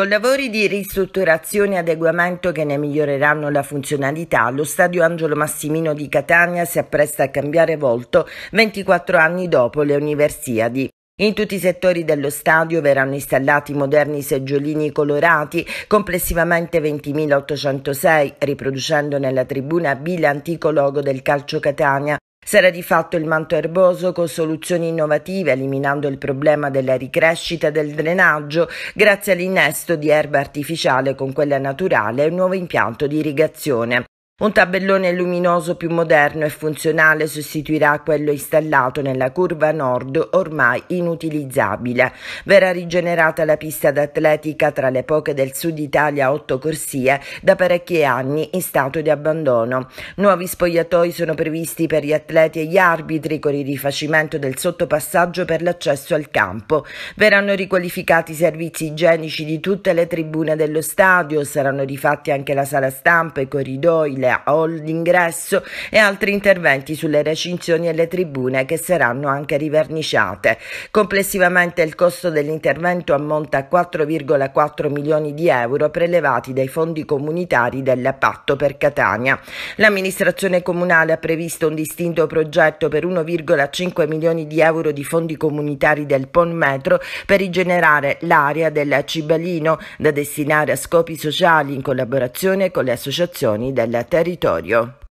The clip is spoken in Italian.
Con lavori di ristrutturazione e adeguamento che ne miglioreranno la funzionalità, lo stadio Angelo Massimino di Catania si appresta a cambiare volto 24 anni dopo le Universiadi. In tutti i settori dello stadio verranno installati moderni seggiolini colorati, complessivamente 20.806, riproducendo nella tribuna B l'antico logo del calcio Catania, Sarà di fatto il manto erboso con soluzioni innovative, eliminando il problema della ricrescita del drenaggio grazie all'innesto di erba artificiale con quella naturale e un nuovo impianto di irrigazione. Un tabellone luminoso più moderno e funzionale sostituirà quello installato nella curva nord ormai inutilizzabile. Verrà rigenerata la pista d'atletica tra le poche del sud Italia a otto corsie da parecchi anni in stato di abbandono. Nuovi spogliatoi sono previsti per gli atleti e gli arbitri con il rifacimento del sottopassaggio per l'accesso al campo. Verranno riqualificati i servizi igienici di tutte le tribune dello stadio, saranno rifatti anche la sala stampa, i corridoi, le Europea o l'ingresso e altri interventi sulle recinzioni e le tribune che saranno anche riverniciate. Complessivamente il costo dell'intervento ammonta a 4,4 milioni di euro prelevati dai fondi comunitari del patto per Catania. L'amministrazione comunale ha previsto un distinto progetto per 1,5 milioni di euro di fondi comunitari del PON Metro per rigenerare l'area del Cibalino da destinare a scopi sociali in collaborazione con le associazioni del territorio territorio